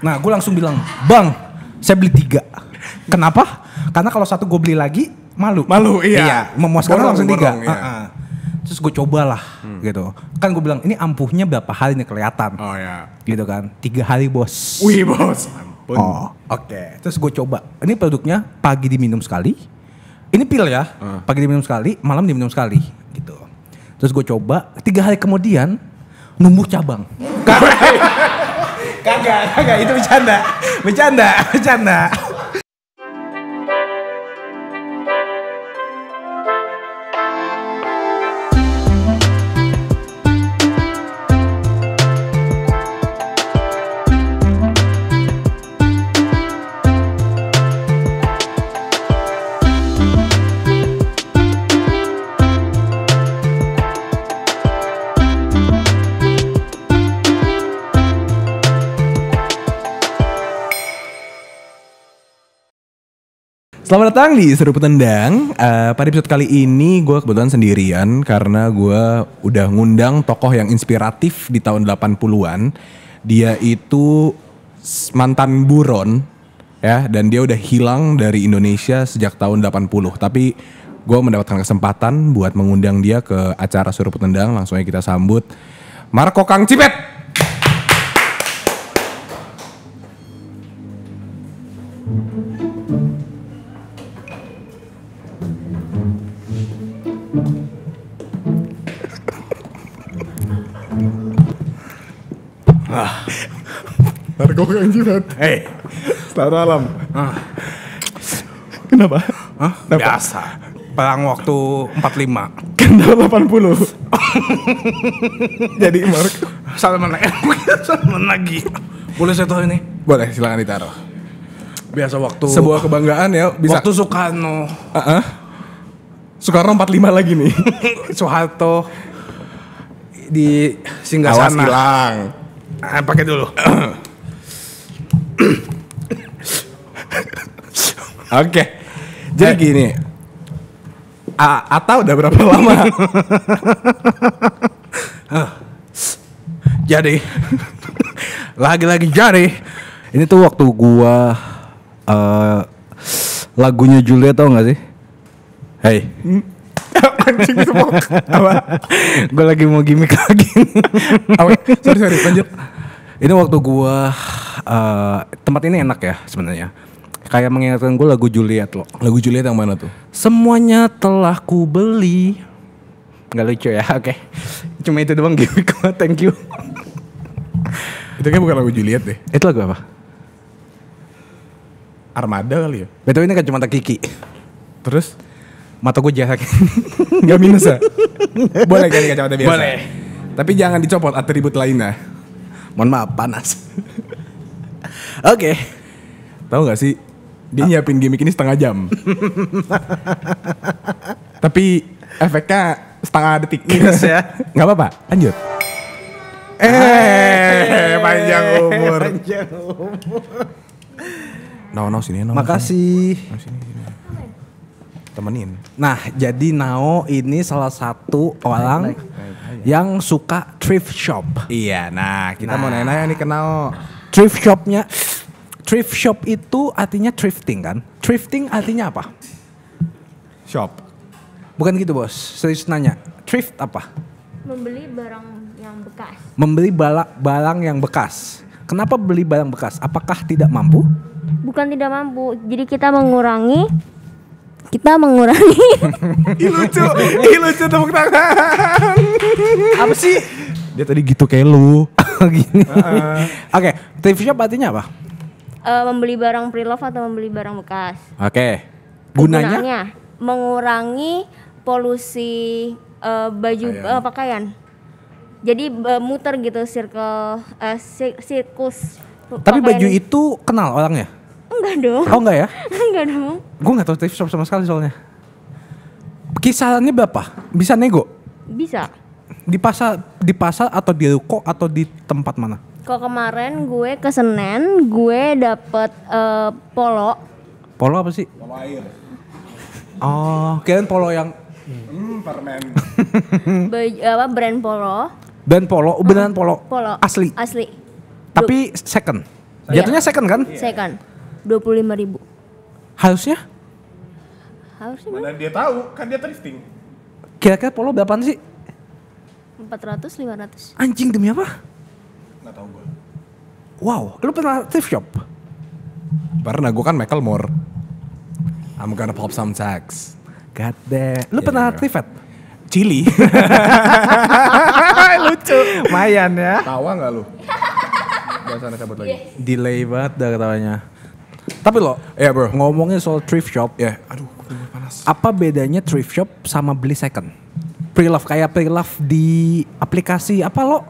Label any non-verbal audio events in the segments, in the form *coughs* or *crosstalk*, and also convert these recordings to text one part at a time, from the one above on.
Nah gue langsung bilang, bang saya beli tiga. Kenapa? Karena kalau satu gue beli lagi malu. Malu iya. iya memuaskan borong, langsung tiga. Borong, iya. uh -uh. Terus gue cobalah hmm. gitu. Kan gue bilang ini ampuhnya berapa hari nih kelihatan. Oh ya. Gitu kan. Tiga hari bos. Wih bos. Ampun. Oh oke. Okay. Terus gue coba. Ini produknya pagi diminum sekali. Ini pil ya. Uh. Pagi diminum sekali, malam diminum sekali gitu. Terus gue coba. Tiga hari kemudian numbuh cabang. *laughs* Kagak, kagak itu bercanda. Bercanda, bercanda. Selamat datang di Seru Petendang. Uh, pada episode kali ini gue kebetulan sendirian karena gue udah ngundang tokoh yang inspiratif di tahun 80-an. Dia itu mantan buron ya dan dia udah hilang dari Indonesia sejak tahun 80. Tapi gue mendapatkan kesempatan buat mengundang dia ke acara Seru Petendang. Langsung aja kita sambut Marco Kang Cipet. banget. Hei, selamat malam. Ah. Kenapa? Hah? Kenapa? Biasa. Perang waktu 45. Kendal 80. Jadi Mark. Salam lagi. *laughs* Salam lagi. Boleh saya tahu ini? Boleh, silakan ditaruh. Biasa waktu sebuah kebanggaan ya bisa. Waktu Soekarno. Uh -uh. Soekarno 45 lagi nih. *laughs* Soeharto di singgah Awas hilang. Eh, pakai dulu. *clears throat* Oke. Jadi eh. gini. A atau udah berapa lama? *laughs* jadi lagi-lagi jari. ini tuh waktu gua uh, lagunya Julia tau gak sih? Hey. *laughs* gue lagi mau gimmick lagi. sorry sorry lanjut. Ini waktu gua Eh, tempat ini enak ya sebenarnya kayak mengingatkan gue lagu Juliet loh. Lagu Juliet yang mana tuh? Semuanya telah ku beli. Gak lucu ya, *laughs* oke. Okay. Cuma itu doang *laughs* gimmick thank you. itu kan bukan lagu Juliet deh. Itu lagu apa? Armada kali ya? Betul ini kan cuma Kiki. Terus? Mata gue jahat. *laughs* Gak minus ya? Boleh kali kacamata biasa? Boleh. Tapi jangan dicopot atribut lainnya. Mohon maaf, panas. Oke. Okay. Tahu nggak sih? Dia nyiapin gimmick ini setengah jam. Tapi efeknya setengah detik. Minus ya. *laughs* Gak apa-apa, lanjut. Eh, panjang umur. Panjang umur. Nao no sini, no. Makasih. No, Temenin. Nah, jadi Nao ini salah satu orang yang suka thrift shop. Iya, nah kita nah. mau nanya-nanya nih kenal. Thrift shopnya, thrift shop itu artinya thrifting kan? Thrifting artinya apa? Shop. Bukan gitu bos, serius nanya. Thrift apa? Membeli barang yang bekas. Membeli bala, barang yang bekas. Kenapa beli barang bekas? Apakah tidak mampu? Bukan tidak mampu. Jadi kita mengurangi kita mengurangi *laughs* lucu, lucu tepuk tangan. Apa sih? Dia tadi gitu kayak lu. *laughs* Gini. Uh -uh. Oke, okay, thrift shop artinya apa? Uh, membeli barang preloved atau membeli barang bekas. Oke. Okay. Gunanya? Gunanya mengurangi polusi uh, baju pakaian. Uh, pakaian. Jadi uh, muter gitu circle uh, siklus. Tapi pakaian. baju itu kenal orangnya? Enggak dong. Oh enggak ya? *laughs* enggak dong. Gue enggak tahu thrift shop sama sekali soalnya. Kisarannya berapa? Bisa nego? Bisa. Di pasar, di pasar atau di ruko atau di tempat mana? Kalau kemarin gue ke Senen, gue dapet uh, polo. Polo apa sih? Polo air. Oh, kalian polo yang hmm, permen. *laughs* apa brand polo? Brand polo, ah, beneran polo. Polo. Asli. Asli. Tapi second. Iya. Jatuhnya second kan? Second. Dua puluh lima ribu. Harusnya? Harusnya. Mana dia tahu? Kan dia thrifting. Kira-kira polo berapaan sih? 400 500. Anjing demi apa? Nggak tahu gue. Wow, lu pernah thrift shop? Pernah, gue kan Michael Moore. I'm gonna pop some tags. God damn. Lu yeah, pernah yeah. thrift? Chili. *laughs* Lucu. Mayan ya. Tawa nggak lu? Gak sana cabut lagi. Yes. Delay banget dah ketawanya. Tapi lo, ya yeah, bro, ngomongnya soal thrift shop, ya, yeah. aduh, panas. Apa bedanya thrift shop sama beli second? pre-love kayak pre-love di aplikasi apa lo?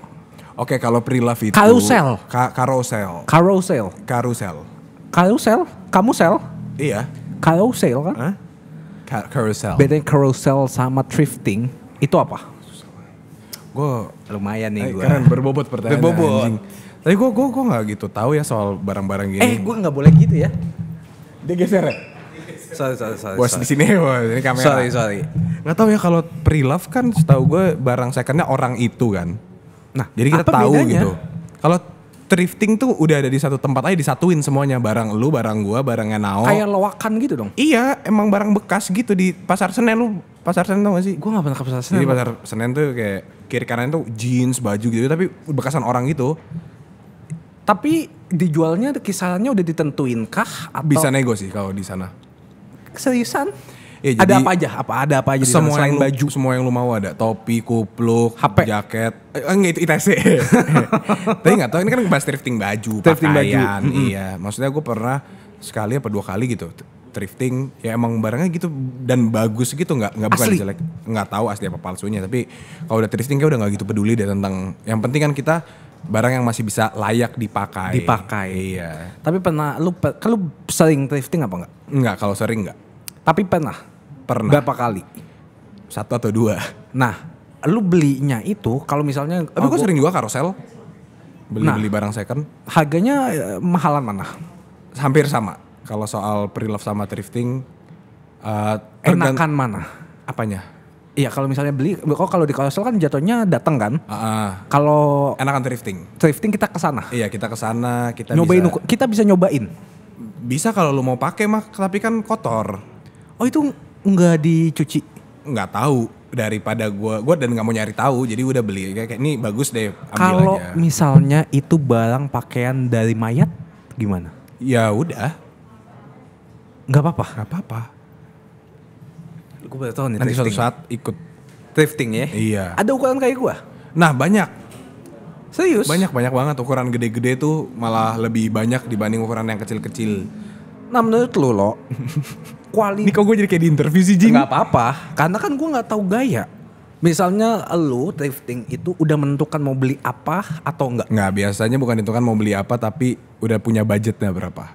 Oke, kalau pre-love itu Carousel. Ka carousel. Carousel. Carousel. Carousel? Kamu sel? Iya. Carousel kan? Huh? Ka carousel. Bedanya carousel sama thrifting itu apa? Gue lumayan nih eh, gue. Keren berbobot pertanyaan. Berbobot. Anjing. Tapi gue gue gue nggak gitu tahu ya soal barang-barang gini. Eh gue nggak boleh gitu ya. Dia geser ya. Sorry sorry sorry. Bos di sini bos ini kamera. Sorry sorry nggak tahu ya kalau pre-love kan setahu gue barang secondnya orang itu kan nah jadi kita tahu bedanya? gitu kalau thrifting tuh udah ada di satu tempat aja disatuin semuanya barang lu barang gua barangnya Nao kayak loakan gitu dong iya emang barang bekas gitu di pasar Senen lu pasar Senen tau gak sih gua gak pernah ke pasar Senen jadi pasar Senen tuh kayak kiri kanan tuh jeans baju gitu tapi bekasan orang gitu tapi dijualnya kisarannya udah ditentuin kah atau bisa nego sih kalau di sana seriusan Ya, jadi ada apa aja? Apa ada apa aja? Semua yang baju, semua yang lu mau ada. Topi, kupluk, HP, jaket. Eh, enggak eh, itu ITC. *laughs* *laughs* Tapi nggak tahu ini kan bahas thrifting baju, thrifting pakaian. Baju. Iya, maksudnya gue pernah sekali apa dua kali gitu thrifting ya emang barangnya gitu dan bagus gitu nggak nggak bukan jelek nggak tahu asli apa palsunya tapi kalau udah thrifting kayak udah nggak gitu peduli deh tentang yang penting kan kita barang yang masih bisa layak dipakai dipakai iya tapi pernah lu kalau sering thrifting apa nggak nggak kalau sering nggak tapi pernah. Pernah. Berapa kali? Satu atau dua. Nah, lu belinya itu kalau misalnya Tapi oh, gue sering juga karosel. Beli-beli nah, beli barang second. Harganya eh, mahalan mana? Hampir sama. Kalau soal pre-love sama thrifting uh, enakan mana? Apanya? Iya kalau misalnya beli, kok oh, kalau di karosel kan jatuhnya dateng kan? Uh, kalau enakan thrifting. Thrifting kita kesana. Iya kita kesana. kita nyobain. Bisa, kita bisa nyobain. Bisa kalau lu mau pakai mah, tapi kan kotor. Oh itu nggak dicuci? Nggak tahu daripada gue gue dan nggak mau nyari tahu jadi udah beli kayak ini bagus deh kalau misalnya itu barang pakaian dari mayat gimana ya udah nggak apa-apa nggak apa-apa gue tahu nih nanti suatu saat ikut thrifting ya iya ada ukuran kayak gue nah banyak serius banyak banyak banget ukuran gede-gede tuh malah lebih banyak dibanding ukuran yang kecil-kecil nah menurut lu lo kualitas. Ini kok gue jadi kayak di interview sih Jing? Gak apa-apa, karena kan gue gak tahu gaya. Misalnya lo thrifting itu udah menentukan mau beli apa atau enggak? Enggak, biasanya bukan menentukan mau beli apa tapi udah punya budgetnya berapa.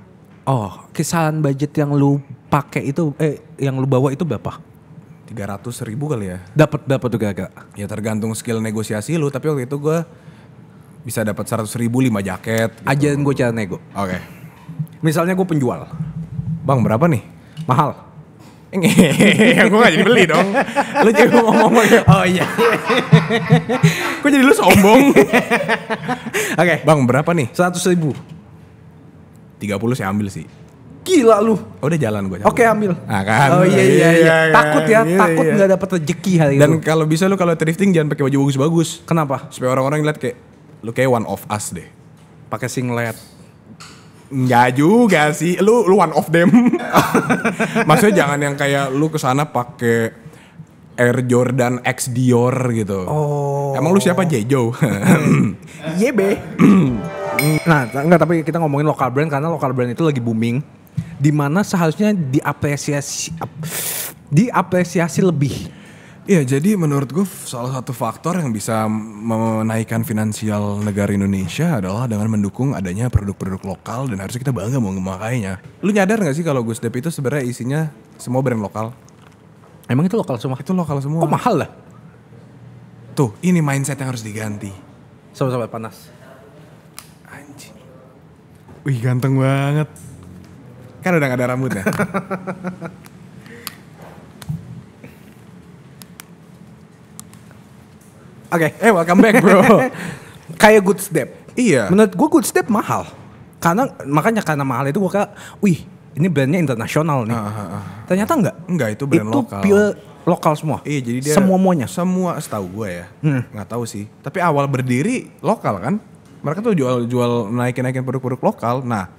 Oh, kisaran budget yang lu pakai itu eh yang lu bawa itu berapa? Tiga ratus ribu kali ya? Dapat dapat tuh kagak. Ya tergantung skill negosiasi lu, tapi waktu itu gue bisa dapat seratus ribu lima jaket. Gitu. Ajarin gue cara nego. Oke. Okay. Misalnya gue penjual, bang berapa nih? mahal ya gue gak jadi beli dong Lu jadi ngomong ngomong Oh iya Kok jadi lu sombong Oke okay. Bang berapa nih? 100 ribu 30 saya ambil sih Gila lu Oh Udah jalan gue Oke okay, ambil nah, kan? Oh iya iya iya. iya iya, iya, Takut ya iya, Takut iya. gak dapet rezeki hari Dan kalau bisa lu kalau thrifting jangan pakai baju bagus-bagus Kenapa? Supaya orang-orang ngeliat kayak Lu kayak one of us deh Pakai singlet Enggak juga sih. Lu lu one of them. *laughs* Maksudnya jangan yang kayak lu ke sana pakai Air Jordan X Dior gitu. Oh. Emang lu siapa Jejo? *laughs* YB. *clears throat* nah, enggak tapi kita ngomongin lokal brand karena lokal brand itu lagi booming. Dimana seharusnya diapresiasi diapresiasi lebih Iya, jadi menurut gue salah satu faktor yang bisa menaikkan finansial negara Indonesia adalah dengan mendukung adanya produk-produk lokal dan harusnya kita bangga mau memakainya. Lu nyadar gak sih kalau Gus Dep itu sebenarnya isinya semua brand lokal? Emang itu lokal semua? Itu lokal semua. Oh mahal lah. Tuh, ini mindset yang harus diganti. Sama-sama panas. Anjing. Wih, ganteng banget. Kan udah gak ada rambutnya. *laughs* Oke, okay. hey welcome back bro. *laughs* Kayak good step. Iya. Menurut gua good step mahal. Karena makanya karena mahal itu gua kayak, wih ini brandnya internasional nih. Uh, uh, uh. Ternyata enggak. Enggak itu brand itu lokal. Itu pure lokal semua. Iya jadi dia. Semua muanya. Semua setahu gua ya. Hmm. Nggak tahu sih. Tapi awal berdiri lokal kan. Mereka tuh jual jual naikin naikin produk-produk lokal. Nah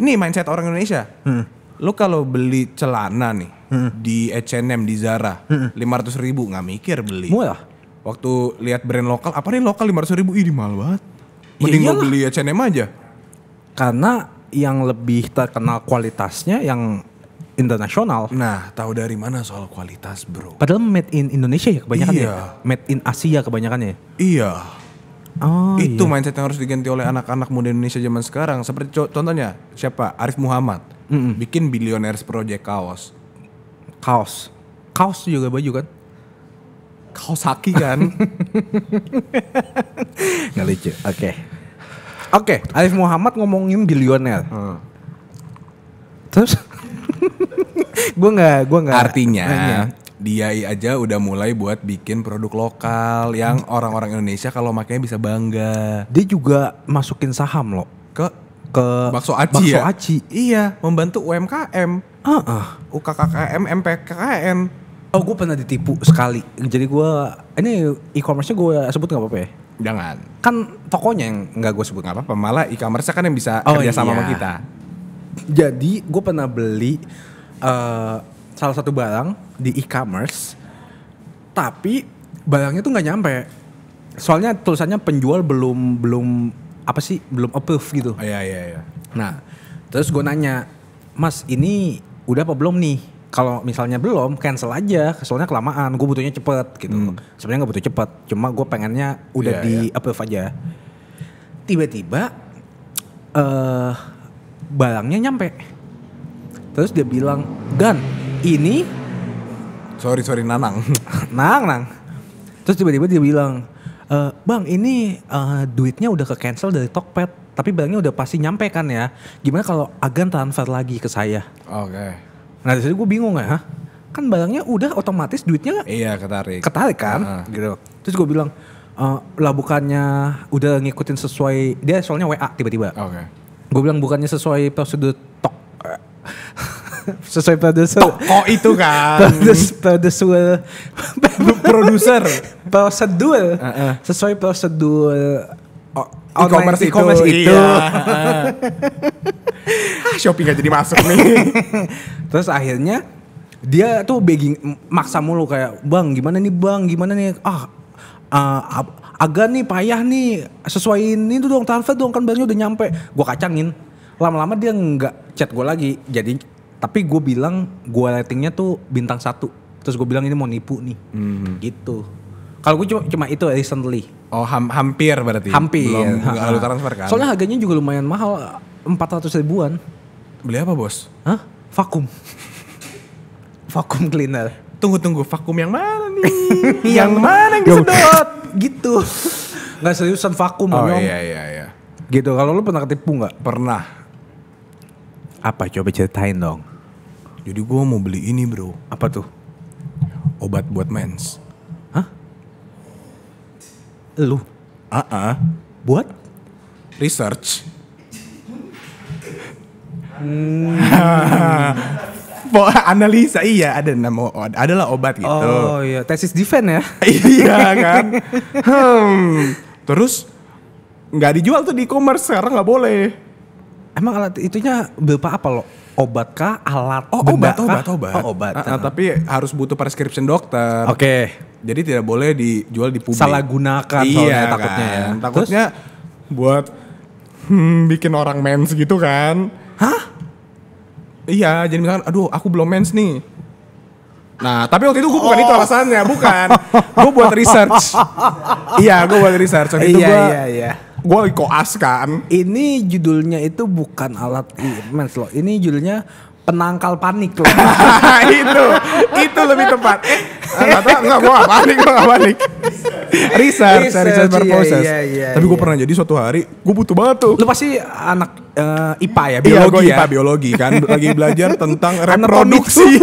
ini mindset orang Indonesia. Hmm. Lu kalau beli celana nih hmm. di H&M di Zara hmm. lima hmm. ratus ribu nggak mikir beli. Murah waktu lihat brand lokal apa nih lokal lima ratus ribu ini mahal banget ya mending gue beli H&M aja karena yang lebih terkenal kualitasnya yang internasional. Nah, tahu dari mana soal kualitas, Bro? Padahal made in Indonesia ya kebanyakan ya? iya. ya. Made in Asia kebanyakan ya. Iya. Oh, itu iya. mindset yang harus diganti oleh anak-anak muda Indonesia zaman sekarang. Seperti contohnya siapa? Arif Muhammad. Mm -mm. Bikin Billionaires Project kaos. Kaos. Kaos juga baju kan? Kawasaki kan. *laughs* Gak lucu. Oke. Okay. Oke, okay, Arif Muhammad ngomongin bilioner. Hmm. Terus *laughs* gue nggak gue nggak artinya nanya. dia aja udah mulai buat bikin produk lokal yang hmm. orang-orang Indonesia kalau makanya bisa bangga. Dia juga masukin saham loh ke ke bakso aci bakso ya? aci iya membantu UMKM uh -uh. UKKKM MPKKN Oh gue pernah ditipu sekali. Jadi gue ini e-commerce-nya gue sebut gak apa-apa ya? Jangan. Kan tokonya yang gak gue sebut nggak apa-apa. Malah e-commerce nya kan yang bisa oh, kerja sama iya. sama kita. Jadi gue pernah beli uh, salah satu barang di e-commerce, tapi barangnya tuh gak nyampe. Soalnya tulisannya penjual belum belum apa sih belum approve gitu. Oh, iya iya iya. Nah terus gue nanya, Mas ini udah apa belum nih? kalau misalnya belum cancel aja soalnya kelamaan gue butuhnya cepet gitu hmm. sebenarnya nggak butuh cepet cuma gue pengennya udah yeah, di yeah. approve aja tiba-tiba uh, barangnya nyampe terus dia bilang gan ini sorry sorry nanang *laughs* nang nang terus tiba-tiba dia bilang uh, bang ini uh, duitnya udah ke cancel dari Tokpet, tapi barangnya udah pasti nyampe kan ya gimana kalau agan transfer lagi ke saya oke okay Nah dari gue bingung ya, kan barangnya udah otomatis duitnya iya ketarik ketarik kan uh -huh. gitu terus gue bilang e, lah bukannya udah ngikutin sesuai dia soalnya wa tiba-tiba oke okay. gue bilang bukannya sesuai prosedur tok *laughs* sesuai produser oh itu kan produser produser prosedur uh -uh. sesuai prosedur e-commerce itu, e itu. Iya. *laughs* Ah, Shopee gak jadi masuk nih. *laughs* Terus akhirnya dia tuh begging maksa mulu kayak bang gimana nih bang gimana nih ah uh, agak nih payah nih sesuaiin itu dong transfer dong kan barangnya udah nyampe gue kacangin lama-lama dia nggak chat gue lagi jadi tapi gue bilang gue ratingnya tuh bintang satu terus gue bilang ini mau nipu nih mm-hmm. gitu kalau gue cuma cuma itu recently oh ham, hampir berarti hampir belum lalu transfer kan soalnya harganya juga lumayan mahal empat ratus ribuan beli apa bos Hah? vakum. Vakum cleaner. Tunggu tunggu, vakum yang mana nih? *laughs* yang mana yang disedot? gitu. nggak seriusan vakum, Oh iya iya iya. Gitu. Kalau lu pernah ketipu nggak? Pernah. Apa coba ceritain dong. Jadi gua mau beli ini bro, Apa tuh? obat buat mens. hah Lu Ah ah, buat? research. Hmm. *laughs* Po, analisa iya ada nama adalah obat gitu. Oh iya, tesis defense ya. *laughs* iya kan. Hmm. Terus nggak dijual tuh di e-commerce sekarang nggak boleh. Emang alat itunya berupa apa lo? Obat kah? Alat? Oh obat, kah? obat, obat. Oh, obat. Uh, uh, tapi harus butuh prescription dokter. Oke. Okay. Jadi tidak boleh dijual di publik. Salah gunakan iya, soalnya kan. takutnya ya. Kan? Takutnya Terus? buat hmm, bikin orang mens gitu kan. Hah? Iya, jadi misalkan, aduh aku belum mens nih. Nah, tapi waktu itu gue bukan oh. itu alasannya, bukan. gue buat research. iya, gue buat research. Waktu iya, itu iya, iya. iya. Gue koas kan. Ini judulnya itu bukan alat mens loh. Ini judulnya penangkal panik loh. *laughs* itu, itu lebih tepat. Eh, enggak, enggak, gue gak panik, gue gak panik. *laughs* riset, research, riset berproses. Iya, iya, iya, Tapi gue iya. pernah jadi suatu hari, gue butuh banget tuh. Lu pasti anak uh, IPA ya, iya, biologi iya, ya. IPA biologi kan, *laughs* lagi belajar tentang reproduksi. *laughs*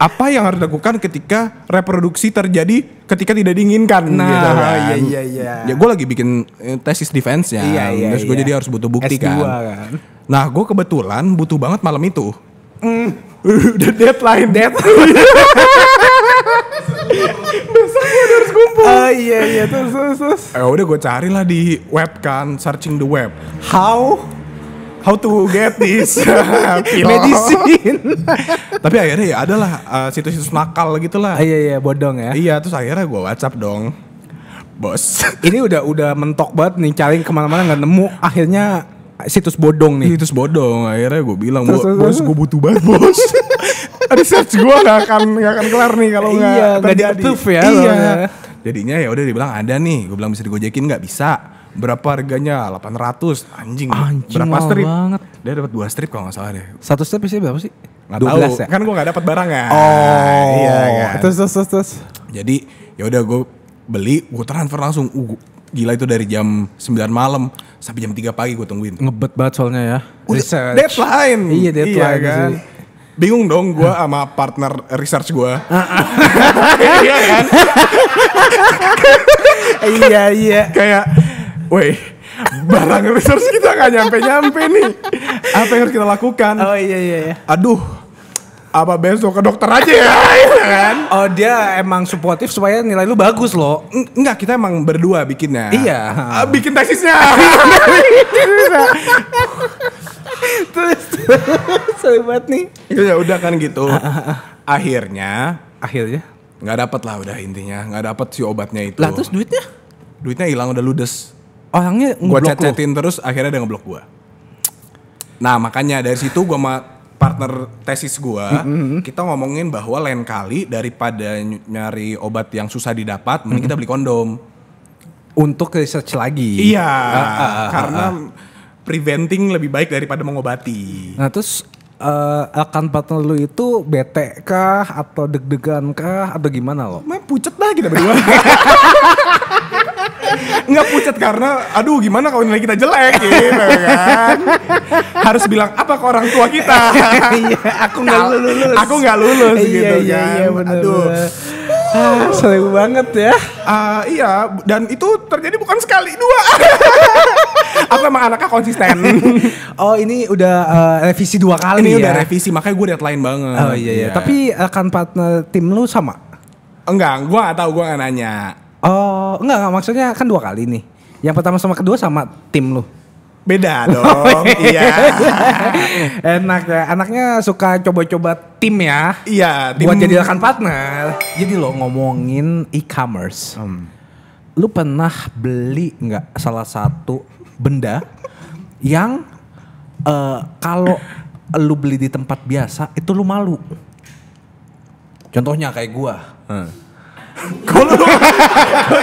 Apa yang harus dilakukan ketika reproduksi terjadi ketika tidak diinginkan? Nah, gitu kan. iya iya iya. Ya gue lagi bikin eh, tesis defense ya, iya, iya, terus gue iya. jadi harus butuh bukti S2, kan. kan. Nah, gue kebetulan butuh banget malam itu. Mm. the deadline, deadline apa? Uh, iya iya terus terus. terus. Eh udah gue carilah di web kan, searching the web. How? How to get this uh, *laughs* medicine? *laughs* Tapi akhirnya ya adalah uh, situs-situs nakal gitulah. Uh, iya iya bodong ya. Iya terus akhirnya gue WhatsApp dong bos. *laughs* Ini udah udah mentok banget nih cari kemana-mana nggak nemu. Akhirnya situs bodong nih. Situs bodong. Akhirnya gue bilang terus, terus, bos gue butuh banget bos. Research gue gak akan gak akan kelar nih kalau iya, nggak iya, terjadi. Gak ya. Iya. Loh, jadinya ya udah dibilang ada nih gue bilang bisa digojekin nggak bisa berapa harganya 800 anjing, anjing berapa strip banget. dia dapat dua strip kalau nggak salah deh satu strip sih berapa sih nggak tahu ya? kan gue nggak dapat barang ya oh iya kan terus terus terus, terus. jadi ya udah gue beli gue transfer langsung uh, gila itu dari jam 9 malam sampai jam 3 pagi gue tungguin. Ngebet banget soalnya ya. Udah, Deadline. Iya deadline. Iya, kan? bingung dong gue sama partner research gue. *laughs* iya kan? iya iya. Kayak, weh barang research kita nggak nyampe nyampe nih. Apa yang harus kita lakukan? Oh iya iya. iya. Aduh, apa besok ke dokter aja ya, *laughs* ya kan? Oh dia emang supportive supaya nilai lu bagus loh. N enggak kita emang berdua bikinnya. Iya. Ah, bikin tesisnya. *laughs* Iya terus seru nih ya, ya udah kan gitu ah, ah, ah. akhirnya akhirnya nggak dapat lah udah intinya nggak dapat si obatnya itu lah terus duitnya duitnya hilang udah ludes orangnya gue chat-chatin terus akhirnya dia ngeblok gue nah makanya dari situ gue sama partner tesis gue mm-hmm, mm-hmm. kita ngomongin bahwa lain kali daripada nyari obat yang susah didapat mending kita mm-hmm. beli kondom untuk research lagi iya uh, uh, uh, karena uh, uh preventing lebih baik daripada mengobati. Nah terus uh, akan partner lu itu bete kah atau deg-degan kah atau gimana lo? Main pucet dah kita berdua. Enggak *laughs* pucat karena aduh gimana kalau nilai kita jelek gitu kan. Harus bilang apa ke orang tua kita? *laughs* Iya, aku nggak lulus. Aku nggak lulus iya, gitu iya, kan. Iya, aduh. Bener Ah, seru banget ya. Uh, iya, dan itu terjadi bukan sekali dua. apa *laughs* emang anaknya konsisten. *laughs* oh, ini udah uh, revisi dua kali ini ya. Ini udah revisi, makanya gue deadline banget. Oh iya iya. Yeah. Tapi akan eh, partner tim lu sama? Enggak, gue gak tahu, gue gak nanya. Oh, enggak, enggak maksudnya kan dua kali nih. Yang pertama sama kedua sama tim lu. Beda *laughs* oh, dong. Iya. iya. Enak ya. Anaknya suka coba-coba tim ya. Iya. Tim... Buat jadi rekan partner. Jadi lo ngomongin e-commerce. Hmm. Lu pernah beli nggak salah satu benda yang uh, kalau lu beli di tempat biasa itu lu malu. Contohnya kayak gua. Hmm kalau lu,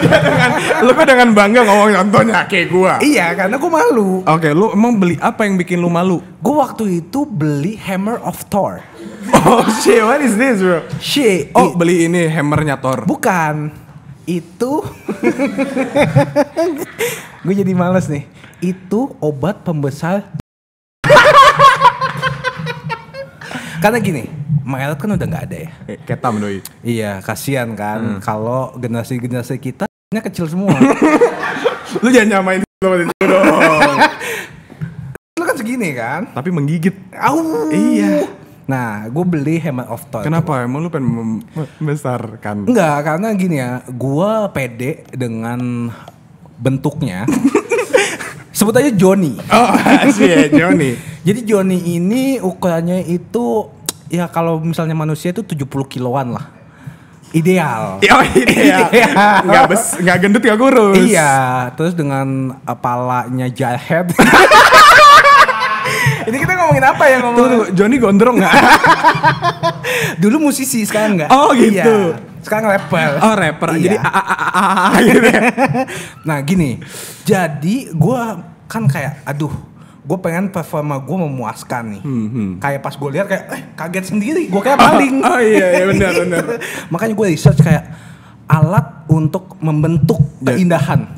dengan lu kan dengan bangga ngomong contohnya kayak gua. Iya, karena gua malu. Oke, lu emang beli apa yang bikin lu malu? Gua waktu itu beli Hammer of Thor. oh shit, what is this bro? Shit. Oh, beli ini hammernya Thor. Bukan. Itu *laughs* gue jadi males nih. Itu obat pembesar Karena gini, Maret kan udah nggak ada ya. Ketam doi. Iya, kasihan kan hmm. kalau generasi-generasi kita ini kecil semua. *laughs* lu jangan nyamain lu dong. lu kan segini kan? Tapi menggigit. Au. Iya. Nah, gue beli Hammer of Thor. Kenapa? Emang lu pengen membesarkan? Enggak, karena gini ya, gue pede dengan bentuknya *laughs* Sebut aja Joni. Oh, sih *laughs* ya Joni. *laughs* Jadi Joni ini ukurannya itu ya kalau misalnya manusia itu 70 kiloan lah. Ideal. *laughs* Oh, ideal. ideal. Gak, bes, gak gendut gak kurus. Iya, terus dengan eh, palanya jahat. Ini kita ngomongin apa ya ngomongin? Tunggu, tunggu. Johnny gondrong gak? *laughs* Dulu musisi sekarang gak? Oh gitu. Iya. Sekarang rapper. Oh rapper. Iya. Jadi a a a a, -a, *laughs* gitu ya. nah gini, jadi gue kan kayak aduh gue pengen performa gue memuaskan nih hmm, hmm. kayak pas gue lihat kayak eh kaget sendiri gue kayak paling oh, *laughs* oh iya iya benar benar makanya gue research kayak alat untuk membentuk iya. keindahan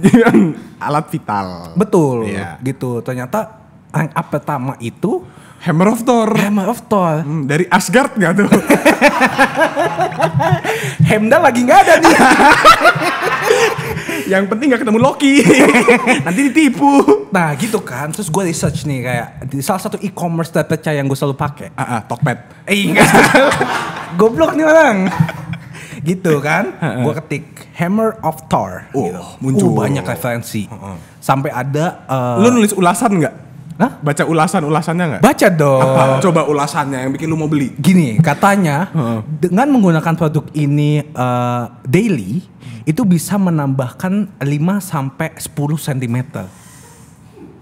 alat vital betul yeah. gitu ternyata up pertama itu Hammer of Thor. Hammer of Thor. Hmm, dari Asgard nggak tuh? Hemda *laughs* lagi gak ada nih. *laughs* Yang penting gak ketemu Loki. *laughs* Nanti ditipu. Nah gitu kan. Terus gue research nih kayak di salah satu e-commerce terpercaya yang gue selalu pake. Ah, uh, uh, Tokped. Eh enggak. Goblok nih orang. gitu kan. gue ketik Hammer of Thor. Oh, gitu. muncul. Uh, banyak referensi. Uh, uh. Sampai ada. Uh, Lu nulis ulasan gak? Hah? Baca ulasan-ulasannya nggak? Baca dong. Apa? Coba ulasannya yang bikin lu mau beli. Gini, katanya dengan menggunakan produk ini uh, daily itu bisa menambahkan 5 sampai 10 cm.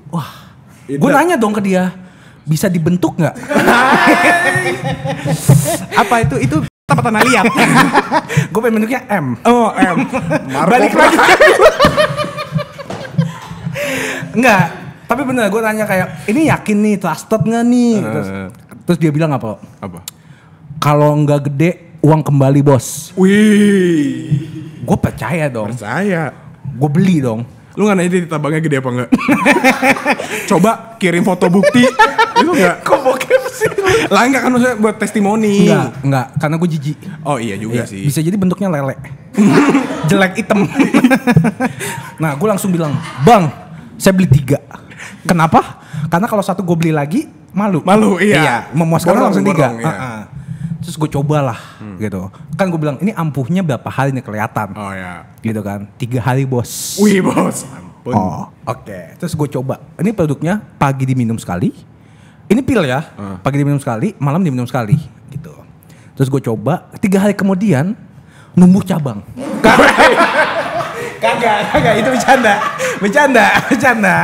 Wah. Gue nanya dong ke dia, bisa dibentuk nggak? *laughs* Apa itu? Itu apa tanah liat? *laughs* Gue pengen bentuknya M. Oh, M. *laughs* Balik lagi. Enggak, tapi bener gue tanya kayak ini yakin nih trusted nggak nih? Eh. Terus, terus dia bilang apa? Apa? Kalau nggak gede uang kembali bos. Wih. Gue percaya dong. Percaya. Gue beli dong. Lu nggak nanya dia tabangnya gede apa enggak? *laughs* Coba kirim foto bukti. *laughs* Lu nggak? Kok bokep sih? Lah enggak kan maksudnya buat testimoni. Enggak, enggak. Karena gue jijik. Oh iya juga iya, sih. Bisa jadi bentuknya lele. *laughs* Jelek hitam. nah gue langsung bilang, Bang, saya beli tiga Kenapa? Karena kalau satu gue beli lagi malu. Malu iya. Iya, memuaskan borong, langsung tiga. iya. uh -uh. Terus gue cobalah hmm. gitu. Kan gue bilang ini ampuhnya berapa hari nih kelihatan. Oh ya. Gitu kan. Tiga hari bos. Wih bos. Ampun. Oh oke. Okay. Terus gue coba. Ini produknya pagi diminum sekali. Ini pil ya. Uh. Pagi diminum sekali, malam diminum sekali gitu. Terus gue coba. Tiga hari kemudian numbuh cabang. *laughs* kagak, kagak itu bercanda, bercanda, bercanda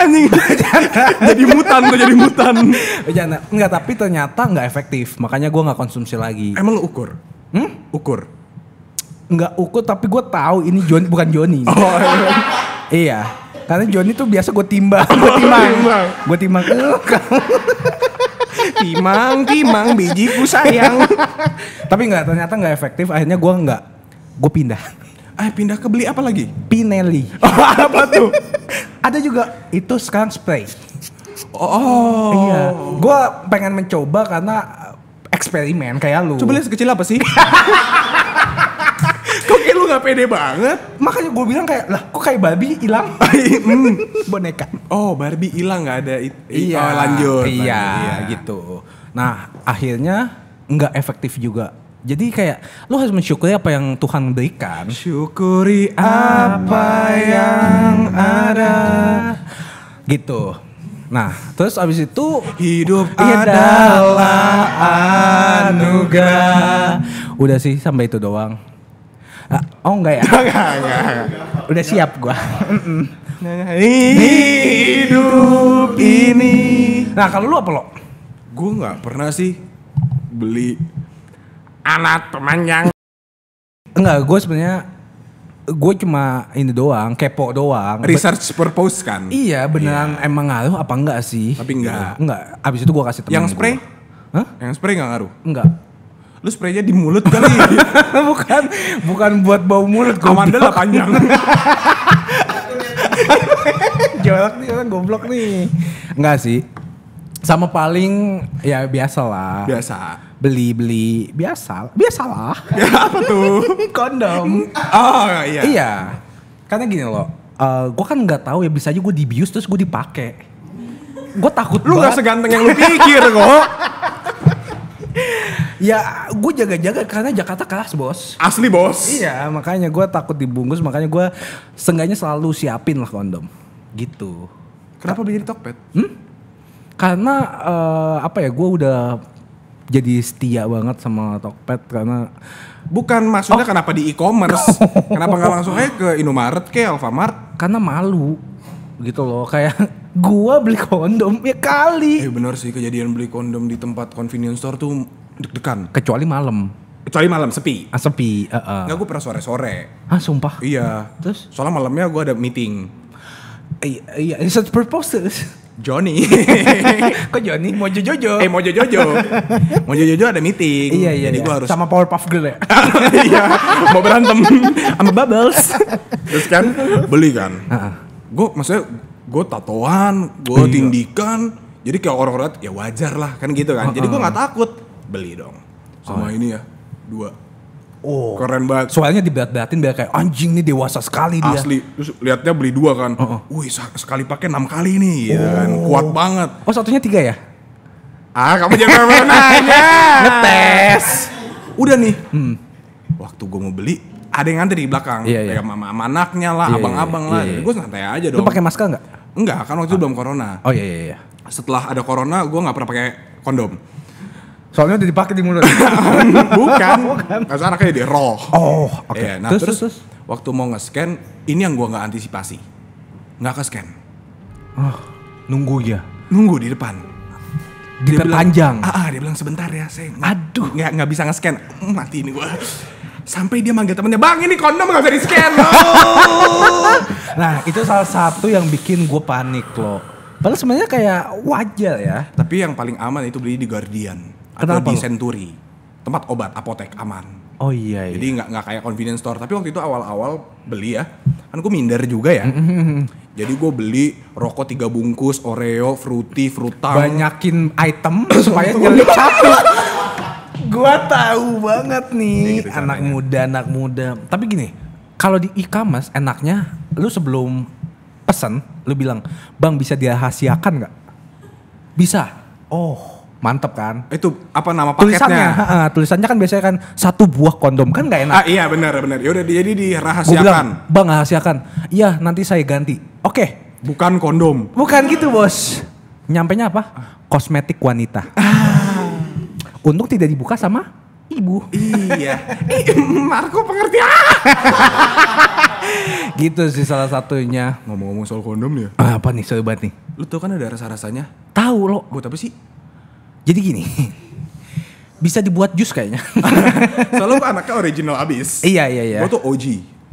anjing *laughs* jadi mutan tuh jadi mutan Bercanda. enggak tapi ternyata enggak efektif makanya gue nggak konsumsi lagi emang lu ukur hmm? ukur nggak ukur tapi gue tahu ini Joni bukan Joni oh, iya, iya. karena Joni tuh biasa gue timbang oh, gue timbang gue timbang timang timang bijiku sayang *laughs* tapi nggak ternyata nggak efektif akhirnya gue nggak gue pindah Ah pindah ke beli apa lagi? Pinelli. Oh, *laughs* apa tuh? Ada juga itu sekarang spray. Oh. Iya. Gua pengen mencoba karena eksperimen kayak lu. Coba lihat sekecil apa sih? *laughs* kok kayak lu gak pede banget? Makanya gue bilang kayak, lah kok kayak Barbie hilang? *laughs* Iya. hmm, boneka. Oh Barbie hilang gak ada itu. iya, oh, lanjut. Iya, iya gitu. Nah akhirnya nggak efektif juga jadi kayak lu harus mensyukuri apa yang Tuhan berikan. Syukuri apa yang ada. Gitu. Nah, terus abis itu hidup iya, adalah anugerah. Udah sih sampai itu doang. Ah, oh enggak ya? *laughs* Enggak, enggak, Udah siap gua. hidup ini. Nah, kalau lu apa lo? Gue nggak pernah sih beli alat pemanjang. Enggak, gue sebenarnya gue cuma ini doang, kepo doang. Research purpose kan? Iya, beneran yeah. emang ngaruh apa enggak sih? Tapi enggak. Gitu. Enggak. Abis itu gue kasih temen Yang spray? Gua. Hah? Yang spray enggak ngaruh? Enggak. Lu spraynya di mulut kali. *laughs* bukan bukan buat bau mulut. Amandel lah panjang. *laughs* Jorok nih orang goblok nih. Enggak sih. Sama paling ya biasa lah. Biasa beli beli biasa biasalah *laughs* ya, apa tuh *laughs* kondom oh iya iya karena gini loh uh, eh, gue kan nggak tahu ya bisa aja gue dibius terus gue dipakai gue takut lu nggak seganteng yang lu pikir *laughs* kok ya gue jaga-jaga karena Jakarta keras bos asli bos iya makanya gue takut dibungkus makanya gue seenggaknya selalu siapin lah kondom gitu kenapa beli di hmm? karena uh, apa ya gue udah jadi setia banget sama Tokped karena bukan maksudnya oh. kenapa di e-commerce *laughs* kenapa nggak langsung aja ke Indomaret ke Alfamart karena malu gitu loh kayak *laughs* gua beli kondom ya kali eh benar sih kejadian beli kondom di tempat convenience store tuh deg-degan kecuali malam kecuali malam sepi ah, sepi uh, uh. nggak gua pernah sore-sore ah sumpah iya terus soalnya malamnya gua ada meeting iya iya it's a purposes Johnny. *laughs* Kok Johnny? Mojo Jojo. Eh Mojo Jojo. *laughs* Mojo Jojo ada meeting. Iya iya. Jadi iya. gua harus sama Powerpuff Girl ya. *laughs* iya. Mau berantem sama Bubbles. Terus kan beli kan. Uh Gue maksudnya gue tatoan, gue iya. tindikan. Jadi kayak orang-orang ya wajar lah kan gitu kan. Jadi gue nggak takut. Beli dong. Sama oh. ini ya. Dua Oh. Keren banget. Soalnya dibat belatin kayak anjing nih dewasa sekali dia. Asli. Terus liatnya beli dua kan. Uh -uh. Wih sekali pakai enam kali nih. Oh. Ya kan? Oh. Kuat banget. Oh satunya tiga ya? Ah kamu jangan pernah nanya. *laughs* Ngetes. Udah nih. Hmm. Waktu gue mau beli ada yang ngantri di belakang. Iya, iya. Kayak mama manaknya anaknya lah, iya, abang-abang iya, iya, iya. lah. Gue santai aja dong. Lu pakai masker nggak? Enggak, kan waktu ah. itu belum corona. Oh iya iya iya. Setelah ada corona, gue nggak pernah pakai kondom. Soalnya udah dipakai di mulut. *laughs* Bukan. Bukan. Kasar kayak di roh. Oh, oke. Okay. Iya, yeah, nah, terus, terus, terus, waktu mau nge-scan, ini yang gua nggak antisipasi. Nggak ke-scan. Oh, nunggu ya. Nunggu di depan. Di depan panjang. Ah, ah, dia bilang sebentar ya, saya. Aduh, nggak nggak bisa nge-scan. Mm, mati ini gua. Sampai dia manggil temennya, bang ini kondom gak bisa di-scan. *laughs* nah, itu salah satu yang bikin gue panik loh. Padahal sebenarnya kayak wajar ya. Tapi yang paling aman itu beli di Guardian. Kenapa atau di Century tempat obat apotek aman oh iya, iya. jadi nggak nggak kayak convenience store tapi waktu itu awal-awal beli ya kan gue minder juga ya *laughs* jadi gue beli rokok tiga bungkus oreo fruity frutang banyakin item *coughs* supaya nyelip satu gue tahu banget nih iya, gitu anak caranya. muda anak muda tapi gini kalau di e-commerce enaknya lu sebelum pesan lu bilang bang bisa dirahasiakan nggak bisa oh mantep kan itu apa nama paketnya tulisannya uh, tulisannya kan biasanya kan satu buah kondom kan nggak enak ah iya benar benar ya udah jadi dirahasiakan bilang, bang rahasiakan iya nanti saya ganti oke okay. bukan kondom bukan gitu bos nyampenya apa kosmetik wanita ah. untung tidak dibuka sama ibu. iya. *laughs* Marco pengerti *laughs* gitu sih salah satunya. Ngomong-ngomong soal kondom ya. Ah, apa nih sobat nih? Lu tuh kan ada rasa-rasanya? Tahu lo. Buat apa sih? Jadi gini, *laughs* bisa dibuat jus kayaknya. *laughs* Soalnya gue anaknya original abis. Iya iya iya. Gue tuh OG.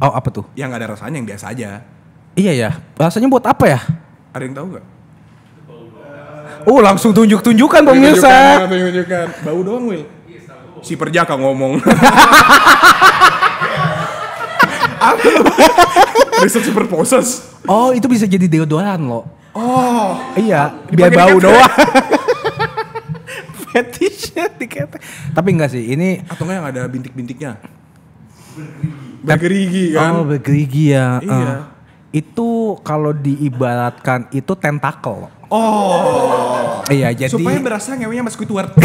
Oh apa tuh? Yang gak ada rasanya yang biasa aja. Iya iya. Rasanya buat apa ya? Ada yang tahu gak? Oh langsung tunjuk-tunjukkan pemirsa. Ya, tunjukkan, Bau doang Will. Si perjaka ngomong. *laughs* apa? Riset super poses. Oh itu bisa jadi deodoran loh. Oh iya biar bau doang fetishnya tiket. Tapi enggak sih, ini atau enggak yang ada bintik-bintiknya? Bergerigi. Bergerigi kan? Oh, bergerigi ya. Iya. Uh, itu kalau diibaratkan itu tentakel. Oh. Iya, jadi supaya berasa ngewenya Mas Squidward. *laughs*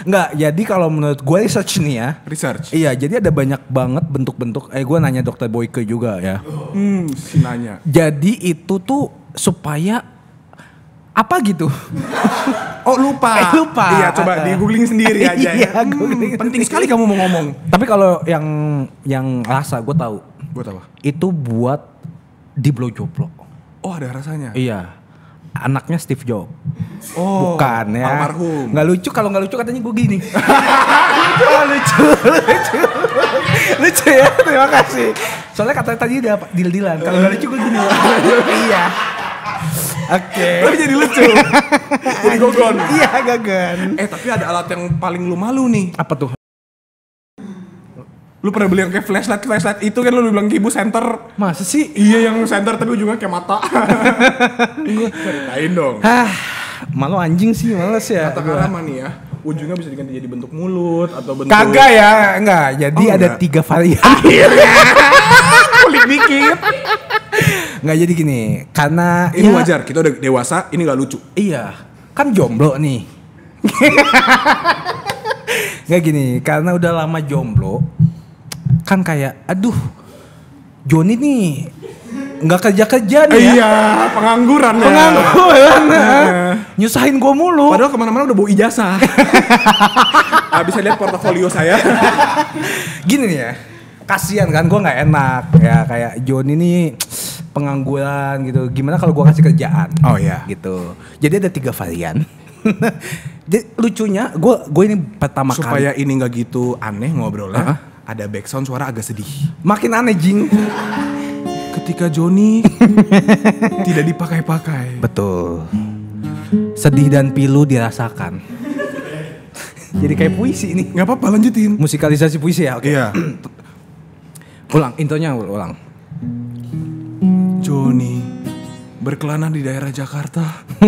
Enggak, jadi kalau menurut gue research nih ya. Research. Iya, jadi ada banyak banget bentuk-bentuk. Eh, gue nanya dokter Boyke juga ya. Hmm, si nanya. Jadi itu tuh supaya apa gitu? *laughs* oh lupa. Eh, lupa. Iya coba di googling sendiri *laughs* aja. Ya. Iya, googling. Hmm, penting sekali kamu mau ngomong. Tapi kalau yang yang rasa gue tahu. Gue tahu. Itu buat di blow job lo. Oh ada rasanya? Iya. Anaknya Steve Jobs. Oh. Bukan ya. Almarhum. Gak lucu kalau nggak lucu katanya gue gini. oh, *laughs* lucu, lucu, lucu ya. Terima kasih. Soalnya katanya tadi dia deal-dealan. Kalau gak lucu gue gini. iya. Oke. *laughs* Tapi jadi lucu. *laughs* jadi gogon. Iya, gagan. Eh, tapi ada alat yang paling lu malu nih. Apa tuh? Lu pernah beli yang kayak flashlight flashlight itu kan lu bilang ibu center. Masa sih? Iya yang center tapi ujungnya kayak mata. *laughs* Ceritain dong. Hah, malu anjing sih, males ya. Kata Karama nih ya ujungnya bisa diganti jadi bentuk mulut atau bentuk kagak ya enggak jadi oh, ada enggak. tiga varian kulit dikit nggak jadi gini karena ini ya, wajar kita udah dewasa ini nggak lucu iya kan jomblo nih nggak gini karena udah lama jomblo kan kayak aduh Joni nih nggak kerja-kerja nih ya. Iya, pengangguran ya. Pengangguran. Ya. Iya. Nyusahin gue mulu. Padahal kemana-mana udah bawa ijazah. nah, *laughs* bisa lihat portofolio saya. *laughs* Gini nih ya, kasihan kan gue nggak enak ya kayak John ini pengangguran gitu. Gimana kalau gue kasih kerjaan? Oh iya. Gitu. Jadi ada tiga varian. *laughs* Jadi lucunya gue gue ini pertama supaya kali supaya ini nggak gitu aneh ngobrolnya. Uh -huh. Ada background suara agak sedih. Makin aneh jing ketika Joni *laughs* tidak dipakai-pakai. Betul. Sedih dan pilu dirasakan. Jadi kayak puisi ini. Gak apa-apa lanjutin. Musikalisasi puisi ya. Okay. Iya. *clears throat* ulang, intonya ulang. Joni berkelana di daerah Jakarta. *laughs*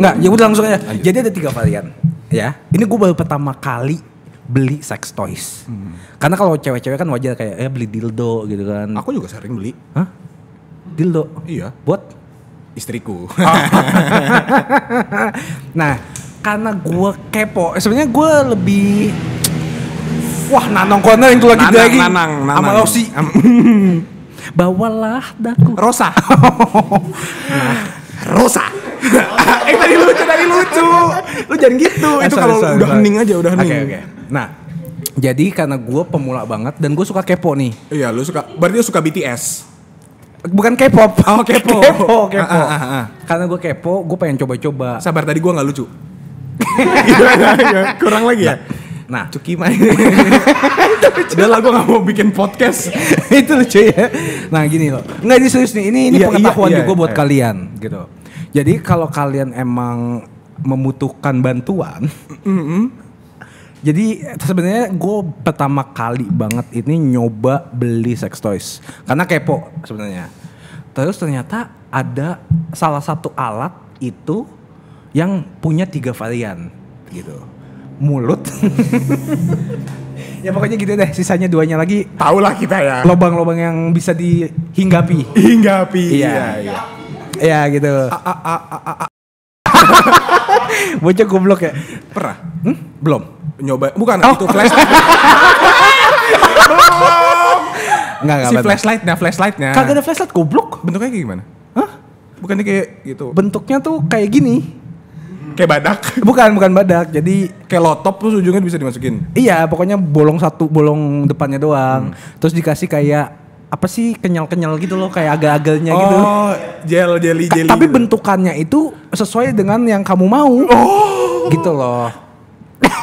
Nggak, ya udah langsung aja. Lanjut. Jadi ada tiga varian. Ya, ini gue baru pertama kali beli sex toys. Hmm. Karena kalau cewek-cewek kan wajar kayak eh beli dildo gitu kan. Aku juga sering beli. Hah? Dildo? Iya. Buat istriku. Oh. *laughs* nah, karena gue kepo, eh, sebenarnya gue lebih Wah, Nanong Corner yang tuh lagi nanang, lagi. Nanang, nanang. Sama Rosi. *laughs* Bawalah daku. Rosa. nah. *laughs* Rosa. *laughs* eh tadi lucu tadi lucu lu jangan gitu eh, itu kalau udah hening aja udah hening okay, okay. nah jadi karena gue pemula banget dan gue suka kepo nih iya lu suka berarti lu suka BTS bukan K-pop. Oh, kepo. Kepo, ah, ah, kepo. Ah, ah, ah. Karena gue kepo, gue pengen coba-coba. Sabar tadi gue nggak lucu. *laughs* Iya, iya, iya. Kurang lagi ya. Nah, nah. Cuki main. *laughs* Udah lah gue gak mau bikin podcast. itu lucu ya. Nah gini loh. Enggak ini serius nih. Ini, ini iya, pengetahuan iya, iya, juga buat iya. kalian gitu. Jadi kalau kalian emang membutuhkan bantuan, mm -hmm. Jadi sebenarnya gue pertama kali banget ini nyoba beli sex toys karena kepo sebenarnya. Terus ternyata ada salah satu alat itu yang punya tiga varian gitu. Mulut. *laughs* ya pokoknya gitu deh. Sisanya duanya lagi. Tau lah kita ya. Lobang-lobang yang bisa dihinggapi. Hinggapi. Iya. iya. iya. Iya gitu. *laughs* Bocah goblok ya. Pernah? Hmm? Belum. Nyoba. Bukan oh. itu flash. Belum. *laughs* Enggak enggak. Si flashlightnya, flashlightnya. Kagak ada flashlight goblok. Bentuknya kayak gimana? Hah? Bukannya kayak gitu. Bentuknya tuh kayak gini kayak badak bukan bukan badak jadi kayak lotop terus ujungnya bisa dimasukin iya pokoknya bolong satu bolong depannya doang hmm. terus dikasih kayak apa sih kenyal-kenyal gitu loh kayak agak-agaknya oh, gitu. Oh, gel jelly jelly. Tapi gitu. bentukannya itu sesuai dengan yang kamu mau. Oh. Gitu loh. *laughs*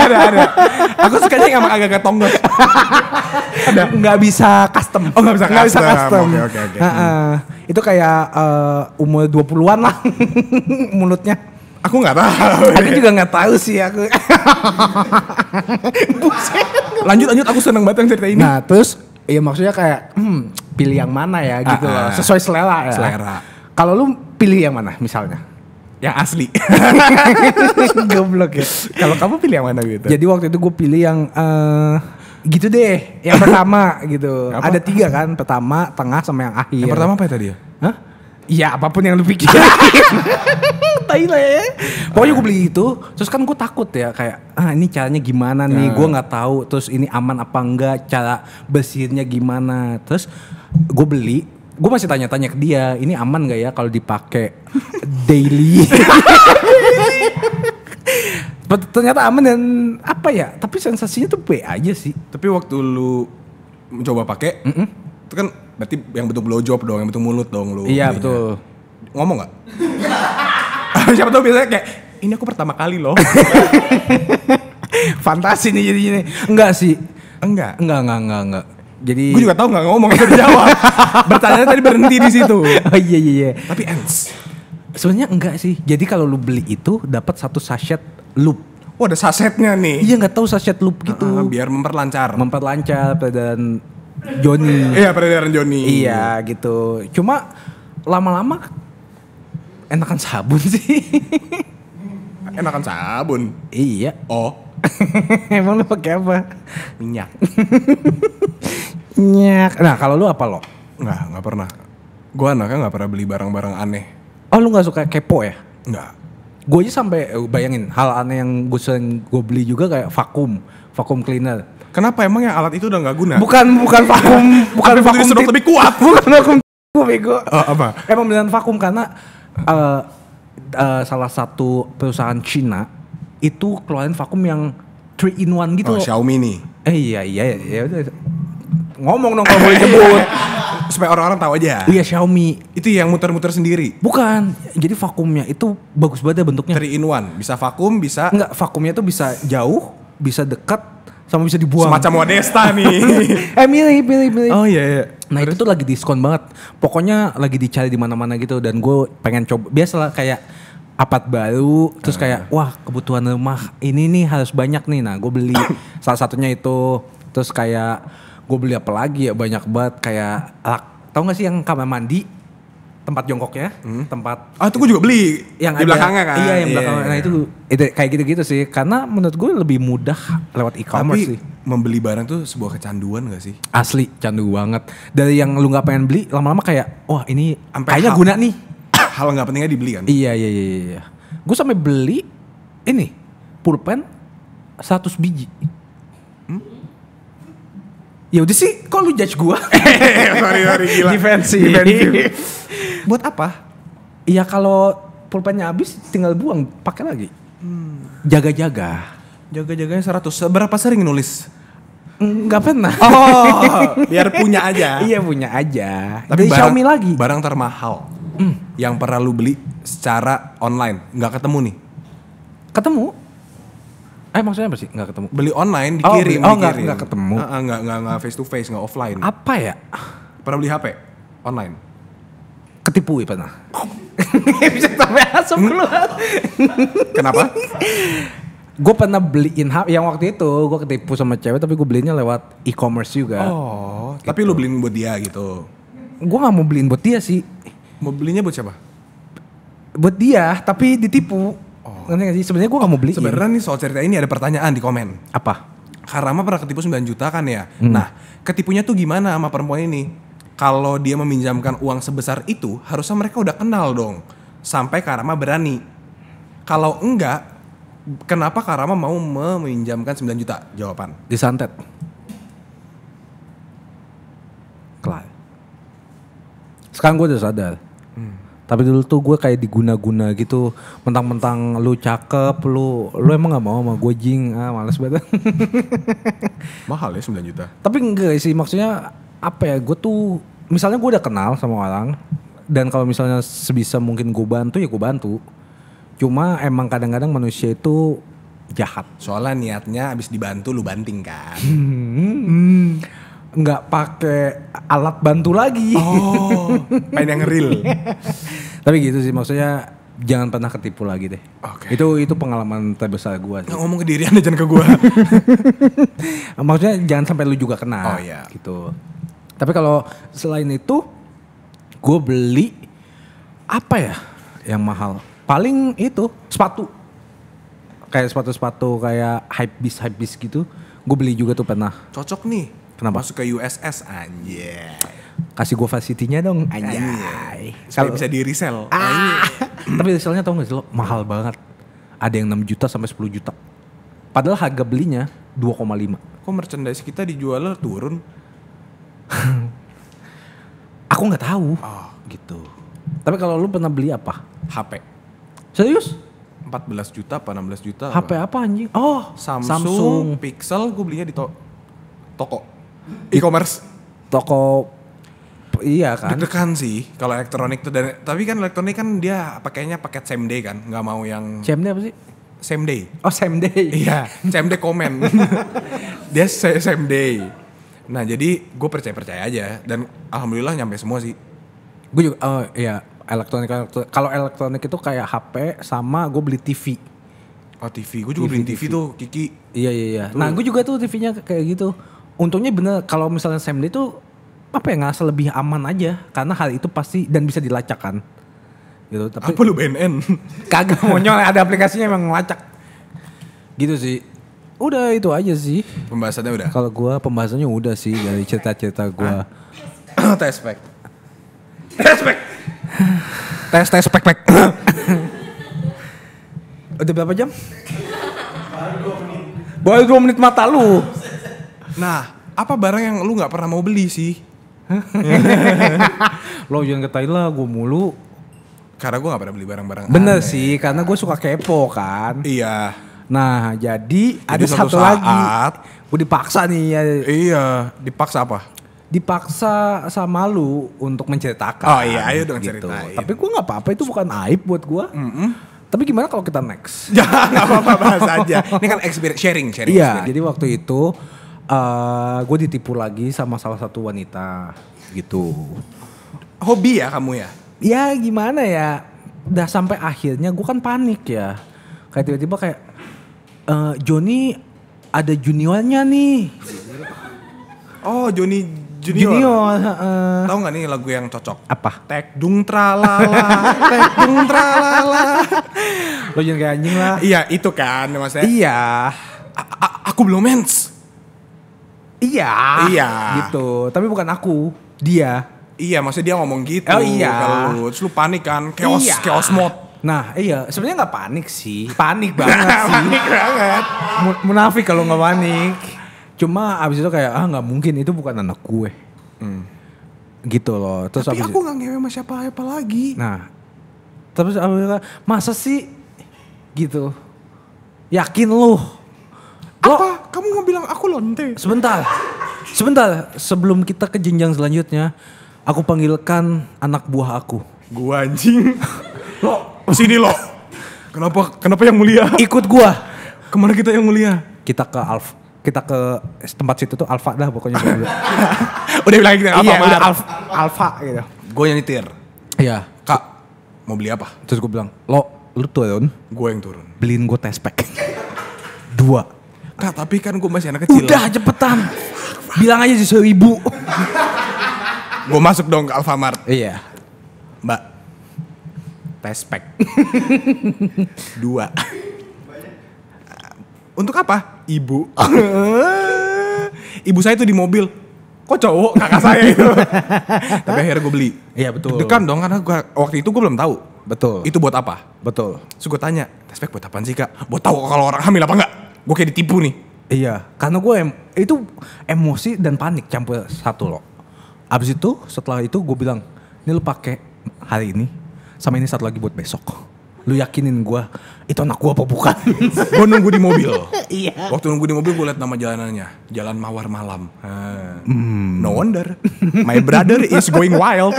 ada ada. Aku sukanya yang agak-agak tonggos. ada. Nggak bisa custom. Oh, nggak bisa custom. Bisa Oke, oke, oke. Hmm. Itu kayak uh, umur 20-an lah *laughs* mulutnya. Aku nggak tahu. Aku juga nggak tahu sih aku. *laughs* Buset. Lanjut lanjut aku seneng banget yang cerita ini. Nah, terus Iya maksudnya kayak hmm, pilih yang mana ya gitu uh, loh, ah, ah. sesuai selera ya. Selera. Kalau lu pilih yang mana misalnya? Yang asli. *laughs* Goblok ya. Kalau kamu pilih yang mana gitu? Jadi waktu itu gue pilih yang uh, gitu deh. Yang *laughs* pertama gitu. Apa? Ada tiga kan, pertama, tengah, sama yang akhir. Yang pertama apa ya tadi ya? Hah? Iya apapun yang lu pikir. *laughs* tai ya. Pokoknya gue beli itu, terus kan gue takut ya kayak ah ini caranya gimana nih, nah. gue nggak tahu. Terus ini aman apa enggak, cara besinya gimana. Terus gue beli, gue masih tanya-tanya ke dia, ini aman gak ya kalau dipakai daily? ternyata aman dan apa ya? Tapi sensasinya tuh be aja sih. Tapi waktu lu mencoba pakai, mm -mm. itu kan berarti yang bentuk blowjob dong, yang bentuk mulut dong lu. Iya betul. Ngomong nggak? *laughs* siapa tahu biasanya kayak ini aku pertama kali loh. *laughs* Fantasi nih jadi ini Enggak sih. Enggak. Enggak, enggak, enggak, enggak. Jadi gue juga tahu nggak ngomong udah jawab. *laughs* Bertanya tadi berhenti di situ. Oh iya iya iya. Tapi ends. Eh, Sebenarnya enggak sih. Jadi kalau lu beli itu dapat satu sachet loop. Oh ada sasetnya nih. Iya nggak tahu sachet loop gitu. Uh, biar memperlancar. Memperlancar peredaran Joni. Iya peredaran Joni. Iya gitu. Cuma lama-lama enakan sabun sih? enakan sabun. Iya. Oh. *laughs* Emang lu pakai apa? Minyak. *laughs* Minyak. Nah, kalau lu apa lo? Nggak, nggak pernah. gua anaknya nggak pernah beli barang-barang aneh. Oh, lu nggak suka kepo ya? Nggak. Gue aja sampai eh, bayangin hal aneh yang gue sering gue beli juga kayak vakum, vakum cleaner. Kenapa emang yang alat itu udah nggak guna? Bukan bukan vakum, *laughs* bukan vakum Tapi lebih kuat. bukan vakum gue bego. Oh, apa? Emang beneran vakum karena uh, uh, salah satu perusahaan Cina itu keluarin vakum yang three in one gitu oh, loh. Xiaomi nih. Eh iya iya iya, iya. ngomong dong kalau boleh *laughs* nyebut supaya orang-orang tahu aja. Iya Xiaomi. Itu yang muter-muter sendiri. Bukan. Jadi vakumnya itu bagus banget ya bentuknya. 3 in 1. Bisa vakum, bisa Enggak, vakumnya itu bisa jauh, bisa dekat sama bisa dibuang. Semacam Modesta nih. *laughs* eh milih, milih, milih. Oh iya iya. Nah itu tuh lagi diskon banget. Pokoknya lagi dicari di mana-mana gitu dan gue pengen coba. Biasalah kayak apat baru terus kayak wah kebutuhan rumah ini nih harus banyak nih. Nah, gue beli *coughs* salah satunya itu. Terus kayak gue beli apa lagi ya banyak banget kayak rak. tau gak sih yang kamar mandi tempat jongkoknya, hmm. tempat Ah, itu gue juga beli yang di belakangnya kan. Iya, yang yeah. belakangnya. Nah, iya, itu iya. itu kayak gitu-gitu sih. Karena menurut gue lebih mudah lewat e-commerce sih. Membeli barang tuh sebuah kecanduan gak sih? Asli, candu banget. Dari yang lu nggak pengen beli, lama-lama kayak wah, ini Ampe kayaknya hal, guna nih. Hal nggak pentingnya dibeli kan? Iya, iya, iya, iya. iya. Gue sampai beli ini pulpen 100 biji ya udah sih kok lu judge gua *laughs* sorry sorry gila defensif buat apa ya kalau pulpennya habis tinggal buang pakai lagi jaga-jaga jaga-jaganya 100 berapa sering nulis Enggak pernah. Oh, *laughs* biar punya aja. iya, punya aja. Tapi barang, Xiaomi lagi. Barang termahal mm. yang pernah lu beli secara online, nggak ketemu nih. Ketemu? Eh maksudnya apa sih? Nggak ketemu. Beli online oh, dikirim. Oh, beli, oh nggak ketemu. Ah, ah, nggak nggak gak, face to face nggak offline. Apa ya? Pernah beli HP online? Ketipu ya pernah. *laughs* Bisa sampai asap keluar. Kenapa? gue pernah beliin HP yang waktu itu gue ketipu sama cewek tapi gue belinya lewat e-commerce juga. Oh, gitu. tapi lu beliin buat dia gitu? Gue gak mau beliin buat dia sih. Mau belinya buat siapa? Buat dia, tapi ditipu Nanti gak sih? Sebenarnya gue gak mau beli. Sebenarnya nih soal cerita ini ada pertanyaan di komen. Apa? Karama pernah ketipu 9 juta kan ya. Hmm. Nah, ketipunya tuh gimana sama perempuan ini? Kalau dia meminjamkan uang sebesar itu, harusnya mereka udah kenal dong. Sampai Karama berani. Kalau enggak, kenapa Karama mau meminjamkan 9 juta? Jawaban. Disantet. Kelar. Sekarang gue udah sadar tapi dulu tuh gue kayak diguna-guna gitu. Mentang-mentang lu cakep, lu lu emang gak mau sama gue jing. Ah, males banget. *laughs* Mahal ya 9 juta. Tapi enggak sih, maksudnya apa ya? Gue tuh misalnya gue udah kenal sama orang dan kalau misalnya sebisa mungkin gue bantu ya gue bantu. Cuma emang kadang-kadang manusia itu jahat. Soalnya niatnya abis dibantu lu banting kan. Hmm, *laughs* nggak pakai alat bantu lagi. Oh, main yang real. *laughs* Tapi gitu sih maksudnya jangan pernah ketipu lagi deh. Okay. Itu itu pengalaman terbesar gue. Nggak ngomong ke diri anda jangan ke gue. *laughs* Maksudnya jangan sampai lu juga kena. Oh iya. Gitu. Tapi kalau selain itu, gue beli apa ya yang mahal? Paling itu sepatu. Kayak sepatu-sepatu kayak hype bis hype bis gitu. Gue beli juga tuh pernah. Cocok nih. Kenapa? Masuk ke USS anjir. Yeah kasih gue fasitinya dong anjay kalau bisa di resell ah. *clears throat* tapi resellnya tau gak sih lo mahal banget ada yang 6 juta sampai 10 juta padahal harga belinya 2,5 kok merchandise kita dijual turun *laughs* aku nggak tahu oh. gitu tapi kalau lu pernah beli apa HP serius 14 juta apa 16 juta HP apa, apa anjing oh Samsung, Samsung. Pixel gue belinya di to toko e-commerce toko iya kan deg-degan sih kalau elektronik tuh dan tapi kan elektronik kan dia pakainya paket same day kan nggak mau yang same day apa sih same day oh same day iya same day komen *laughs* dia same day nah jadi gue percaya percaya aja dan alhamdulillah nyampe semua sih gue juga oh iya elektronik, kalau elektronik itu kayak HP sama gue beli TV Oh TV, gue juga TV, iya, beli TV, TV tuh Kiki. Iya iya iya. Tuh. Nah gue juga tuh TV-nya kayak gitu. Untungnya bener kalau misalnya Samsung tuh apa ya ngerasa lebih aman aja karena hal itu pasti dan bisa dilacakkan gitu tapi apa lu BNN *laughs* kagak monyol ada aplikasinya emang ngelacak gitu sih udah itu aja sih pembahasannya udah kalau gua pembahasannya udah sih dari cerita-cerita gua ah. *clears throat* tes pack tes pack tes tes pack spek *clears throat* udah berapa jam baru dua menit mata lu nah apa barang yang lu nggak pernah mau beli sih lo jangan ke Thailand gue mulu karena gue gak pernah beli barang-barang bener aneh. sih karena gue suka kepo kan iya nah jadi, jadi ada satu, saat, lagi gue dipaksa nih ya iya dipaksa apa dipaksa sama lu untuk menceritakan oh iya ayo dong gitu. ceritain tapi gue gak apa-apa itu bukan aib buat gue mm -mm. Tapi gimana kalau kita next? Ya, *laughs* gak apa-apa bahas aja. Ini kan experience, sharing, sharing. Iya, jadi waktu itu uh, eh, gue ditipu lagi sama salah satu wanita gitu. Hobi ya kamu ya? Ya gimana ya? Udah sampai akhirnya gue kan panik ya. Kayak tiba-tiba kayak uh, Joni ada juniornya nih. Oh Joni junior. Junior. Uh, Tahu nggak nih lagu yang cocok? Apa? Tek dung tralala, tek dung tralala. Lo jangan kayak anjing lah. Iya itu kan maksudnya. Iya. A -a aku belum mens. Iya. Iya. Gitu. Tapi bukan aku, dia. Iya, maksudnya dia ngomong gitu. Oh iya. Kalau lu, lu panik kan, chaos, iya. chaos mode. Nah iya sebenarnya nggak panik sih, panik banget *laughs* sih. panik banget. Munafik kalau nggak panik. Cuma abis itu kayak ah nggak mungkin itu bukan anak gue. Hmm. Gitu loh. Terus Tapi aku nggak ngewe sama siapa apa lagi. Nah terus abis itu masa sih gitu. Yakin loh Gua, Apa? Kamu mau bilang aku lonte? Sebentar. Sebentar, sebelum kita ke jenjang selanjutnya, aku panggilkan anak buah aku. Gua anjing. *laughs* lo, sini lo. Kenapa kenapa yang mulia? Ikut gua. Kemana kita yang mulia? Kita ke Alf kita ke tempat situ tuh Alfa dah pokoknya. *laughs* udah bilang gitu Alfa. iya, udah Alfa, Alfa gitu. Gue yang nyetir. Iya. Kak, mau beli apa? Terus gue bilang, lo lu turun. Gue yang turun. Beliin gue tespek. *laughs* Dua Kak tapi kan gue masih anak kecil. Udah cepetan. Bilang aja sesuai ibu. gue masuk dong ke Alfamart. Iya. Mbak. Tespek. *laughs* Dua. Untuk apa? Ibu. *laughs* Ibu saya itu di mobil. Kok cowok kakak saya itu? *laughs* Tapi akhirnya gue beli. Iya betul. Dekan dong karena gua, waktu itu gue belum tahu. Betul. Itu buat apa? Betul. Terus gue tanya, tespek buat apaan sih kak? Buat tahu kalau orang hamil apa enggak? gue kayak ditipu nih iya karena gue em itu emosi dan panik campur satu loh abis itu setelah itu gue bilang ini lu pakai hari ini sama ini satu lagi buat besok lu yakinin gue itu anak gue apa bukan *laughs* gue nunggu di mobil *laughs* iya waktu nunggu di mobil gue liat nama jalanannya jalan mawar malam hmm. no wonder *laughs* my brother is going wild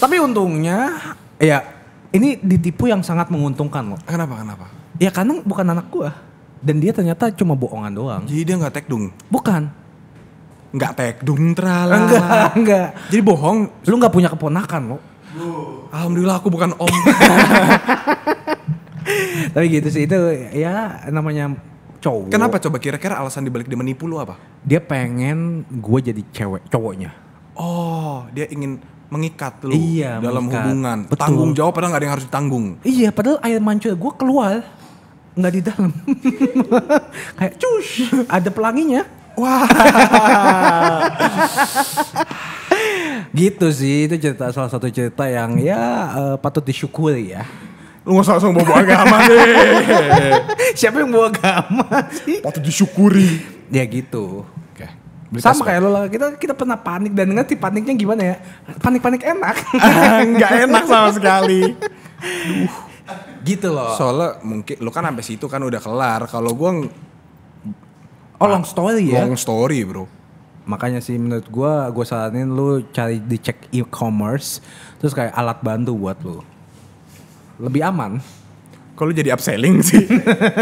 tapi untungnya ya ini ditipu yang sangat menguntungkan loh kenapa kenapa ya karena bukan anak gua dan dia ternyata cuma bohongan doang jadi dia nggak tag dong? bukan nggak tag terlalu enggak enggak jadi bohong lu nggak punya keponakan lo alhamdulillah aku bukan om *laughs* tapi gitu sih itu ya namanya cowok kenapa coba kira-kira alasan dibalik dia menipu lu apa dia pengen gue jadi cewek cowoknya oh dia ingin mengikat lu iya, dalam mengikat. hubungan Betul. tanggung jawab padahal gak ada yang harus ditanggung iya padahal air mancur gue keluar nggak di dalam. *laughs* Kayak cus, ada pelanginya. Wah. *laughs* gitu sih itu cerita salah satu cerita yang ya uh, patut disyukuri ya. Lu gak langsung bawa agama deh. *laughs* Siapa yang bawa agama sih? Patut disyukuri. Ya gitu. Beli Sama kayak lo lah, kita kita pernah panik dan ngerti paniknya gimana ya? Panik-panik enak. nggak enak sama sekali. Duh gitu loh soalnya mungkin lu kan sampai situ kan udah kelar kalau gue oh long story ya long story bro makanya sih menurut gue gue saranin lo cari dicek e-commerce terus kayak alat bantu buat lo lebih aman kalau jadi upselling sih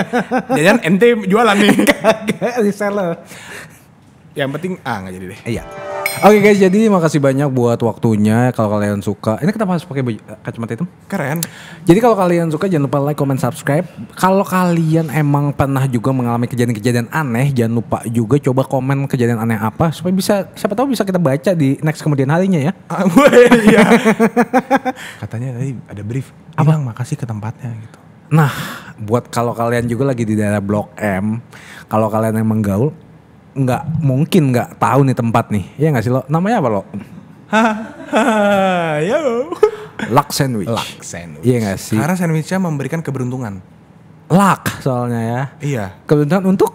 *laughs* jangan ente jualan nih *laughs* kagak reseller yang penting ah nggak jadi deh iya Oke okay guys, jadi makasih banyak buat waktunya. Kalau kalian suka, ini kita harus pakai eh, kacamata itu? Keren. Jadi kalau kalian suka jangan lupa like, comment, subscribe. Kalau kalian emang pernah juga mengalami kejadian-kejadian aneh, jangan lupa juga coba komen kejadian aneh apa supaya bisa siapa tahu bisa kita baca di next kemudian harinya ya. Ah, *laughs* iya. *laughs* Katanya tadi ada brief. Abang makasih ke tempatnya gitu. Nah, buat kalau kalian juga lagi di daerah Blok M, kalau kalian emang gaul, nggak mungkin nggak tahu nih tempat nih. Iya nggak sih lo? Namanya apa lo? Yo. Luck sandwich. Luck sandwich. Iya nggak sih? Karena sandwichnya memberikan keberuntungan. Luck soalnya ya. Iya. Keberuntungan untuk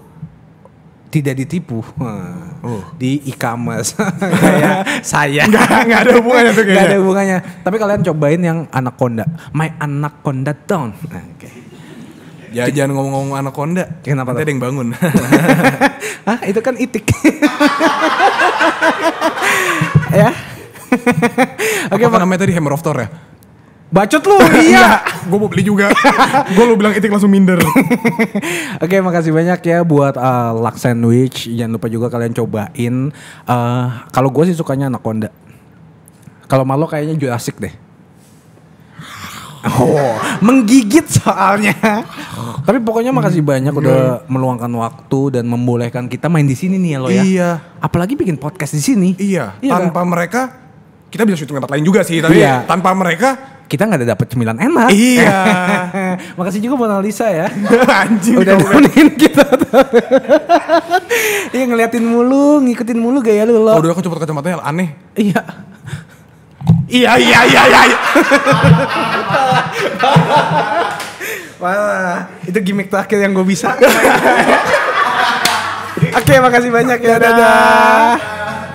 tidak ditipu hmm. di e-commerce *laughs* kayak saya nggak nggak ada hubungannya tuh nggak ada hubungannya tapi kalian cobain yang anak konda my anak konda down nah, okay. Ya jangan ngomong-ngomong anak anaconda. Kenapa? tadi ada yang bangun. Hah, *laughs* itu kan itik. *laughs* ya. Oke, Apa namanya tadi Hammer of Thor ya? Bacot lu, *laughs* iya. gue mau beli juga. gue lu bilang itik langsung minder. Oke, okay, makasih banyak ya buat uh, Lak Sandwich. Jangan lupa juga kalian cobain. Uh, Kalau gue sih sukanya anak anaconda. Kalau malu kayaknya juga asik deh. Oh, menggigit soalnya. Tapi pokoknya makasih banyak udah hmm. meluangkan waktu dan membolehkan kita main di sini nih ya lo ya. Iya. Apalagi bikin podcast di sini. Iya. iya tanpa kan? mereka kita bisa syuting tempat lain juga sih, tapi iya. tanpa mereka kita nggak ada dapat cemilan enak. Iya. *laughs* Makasih juga buat Alisa ya. *laughs* Anjing. Udah nemenin kita. *laughs* Iya ngeliatin mulu, ngikutin mulu gaya lu lo. Kalau dulu aku coba kacamatanya aneh. Iya. Iya, iya iya iya iya. Wah, itu gimmick terakhir yang gue bisa. *laughs* Oke, okay, makasih banyak ya. Dadah. dadah.